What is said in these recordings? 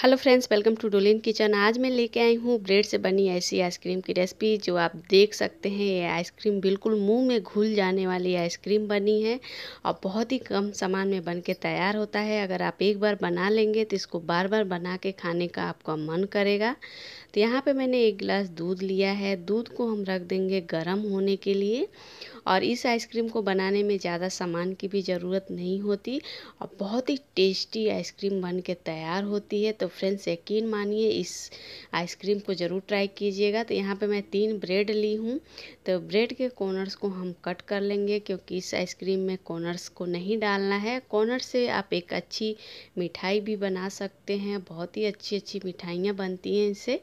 hello friends welcome to Dolin kitchen आज मैं लेके आई हूँ ब्रेड से बनी ऐसी आइसक्रीम की रेसिपी जो आप देख सकते हैं ये आइसक्रीम बिल्कुल मुंह में घुल जाने वाली आइसक्रीम बनी है और बहुत ही कम सामान में बन के तैयार होता है अगर आप एक बार बना लेंगे तो इसको बार बार बना के खाने का आपका मन करेगा तो यहाँ पर मैंने एक गिलास दूध लिया है दूध को हम रख देंगे गर्म होने के लिए और इस आइसक्रीम को बनाने में ज़्यादा सामान की भी ज़रूरत नहीं होती और बहुत ही टेस्टी आइसक्रीम बन के तैयार होती है तो फ्रेंड्स यकीन मानिए इस आइसक्रीम को ज़रूर ट्राई कीजिएगा तो यहाँ पे मैं तीन ब्रेड ली हूँ तो ब्रेड के कॉर्नर्स को हम कट कर लेंगे क्योंकि इस आइसक्रीम में कॉर्नर्स को नहीं डालना है कॉर्नर से आप एक अच्छी मिठाई भी बना सकते हैं बहुत ही अच्छी अच्छी मिठाइयाँ बनती हैं इसे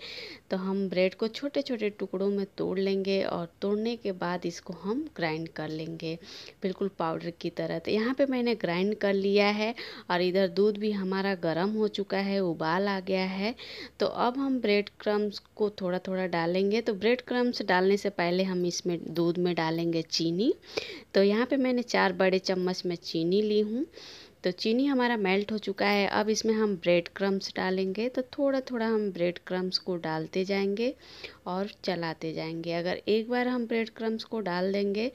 तो हम ब्रेड को छोटे छोटे टुकड़ों में तोड़ लेंगे और तोड़ने के बाद इसको हम ग्राइंड ग्राइंड कर लेंगे बिल्कुल पाउडर की तरह तो यहाँ पे मैंने ग्राइंड कर लिया है और इधर दूध भी हमारा गर्म हो चुका है उबाल आ गया है तो अब हम ब्रेड क्रम्स को थोड़ा थोड़ा डालेंगे तो ब्रेड क्रम्स डालने से पहले हम इसमें दूध में डालेंगे चीनी तो यहाँ पर मैंने चार बड़े चम्मच में चीनी ली हूँ तो चीनी हमारा मेल्ट हो चुका है अब इसमें हम ब्रेड क्रम्स डालेंगे तो थोड़ा थोड़ा हम ब्रेड क्रम्स को डालते जाएंगे और चलाते जाएंगे अगर एक बार हम ब्रेड क्रम्स को डाल देंगे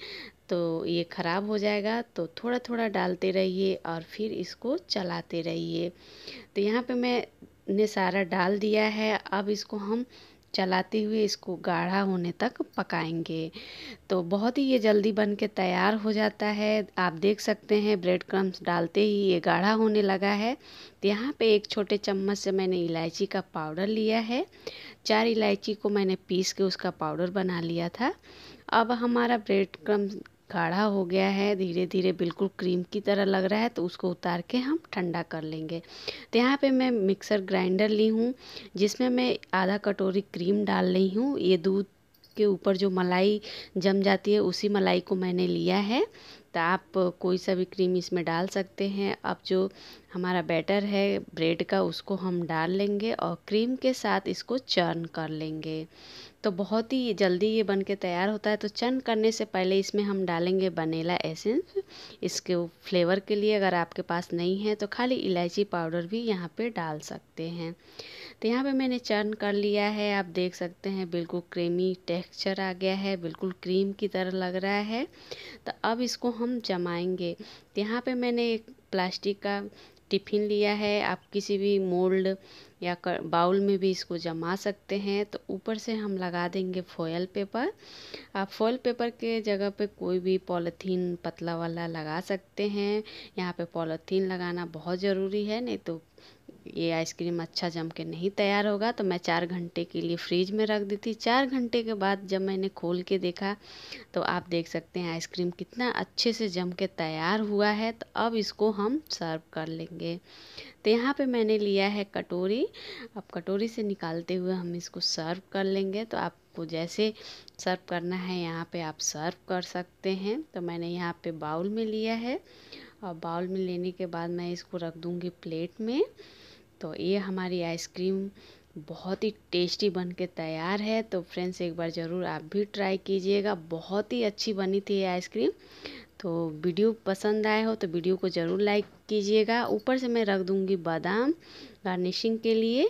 तो ये ख़राब हो जाएगा तो थोड़ा थोड़ा डालते रहिए और फिर इसको चलाते रहिए तो यहाँ पे मैं ने सारा डाल दिया है अब इसको हम चलाते हुए इसको गाढ़ा होने तक पकाएंगे तो बहुत ही ये जल्दी बन के तैयार हो जाता है आप देख सकते हैं ब्रेड क्रम्स डालते ही ये गाढ़ा होने लगा है तो यहाँ पे एक छोटे चम्मच से मैंने इलायची का पाउडर लिया है चार इलायची को मैंने पीस के उसका पाउडर बना लिया था अब हमारा ब्रेड क्रम्स गाढ़ा हो गया है धीरे धीरे बिल्कुल क्रीम की तरह लग रहा है तो उसको उतार के हम ठंडा कर लेंगे तो यहाँ पे मैं मिक्सर ग्राइंडर ली हूँ जिसमें मैं आधा कटोरी क्रीम डाल रही हूँ ये दूध के ऊपर जो मलाई जम जाती है उसी मलाई को मैंने लिया है तो आप कोई सा भी क्रीम इसमें डाल सकते हैं अब जो हमारा बैटर है ब्रेड का उसको हम डाल लेंगे और क्रीम के साथ इसको चर्न कर लेंगे तो बहुत ही जल्दी ये बन के तैयार होता है तो चर्न करने से पहले इसमें हम डालेंगे वनीला एसेंस इसके फ्लेवर के लिए अगर आपके पास नहीं है तो खाली इलायची पाउडर भी यहाँ पे डाल सकते हैं तो यहाँ पे मैंने चर्न कर लिया है आप देख सकते हैं बिल्कुल क्रीमी टेक्स्चर आ गया है बिल्कुल क्रीम की तरह लग रहा है तो अब इसको हम जमाएंगे यहाँ पर मैंने एक प्लास्टिक का टिफिन लिया है आप किसी भी मोल्ड या बाउल में भी इसको जमा सकते हैं तो ऊपर से हम लगा देंगे फॉयल पेपर आप फॉयल पेपर के जगह पे कोई भी पॉलीथीन पतला वाला लगा सकते हैं यहाँ पे पॉलीथीन लगाना बहुत ज़रूरी है नहीं तो ये आइसक्रीम अच्छा जम के नहीं तैयार होगा तो मैं चार घंटे के लिए फ्रिज में रख दी थी चार घंटे के बाद जब मैंने खोल के देखा तो आप देख सकते हैं आइसक्रीम कितना अच्छे से जम के तैयार हुआ है तो अब इसको हम सर्व कर लेंगे तो यहाँ पे मैंने लिया है कटोरी अब कटोरी से निकालते हुए हम इसको सर्व कर लेंगे तो आप आपको जैसे सर्व करना है यहाँ पे आप सर्व कर सकते हैं तो मैंने यहाँ पे बाउल में लिया है और बाउल में लेने के बाद मैं इसको रख दूँगी प्लेट में तो ये हमारी आइसक्रीम बहुत ही टेस्टी बन के तैयार है तो फ्रेंड्स एक बार ज़रूर आप भी ट्राई कीजिएगा बहुत ही अच्छी बनी थी ये आइसक्रीम तो वीडियो पसंद आए हो तो वीडियो को ज़रूर लाइक कीजिएगा ऊपर से मैं रख दूँगी बादाम गार्निशिंग के लिए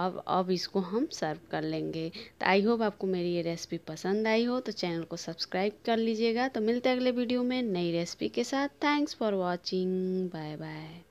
अब अब इसको हम सर्व कर लेंगे तो आई होप आपको मेरी ये रेसिपी पसंद आई हो तो चैनल को सब्सक्राइब कर लीजिएगा तो मिलते अगले वीडियो में नई रेसिपी के साथ thanks for watching bye bye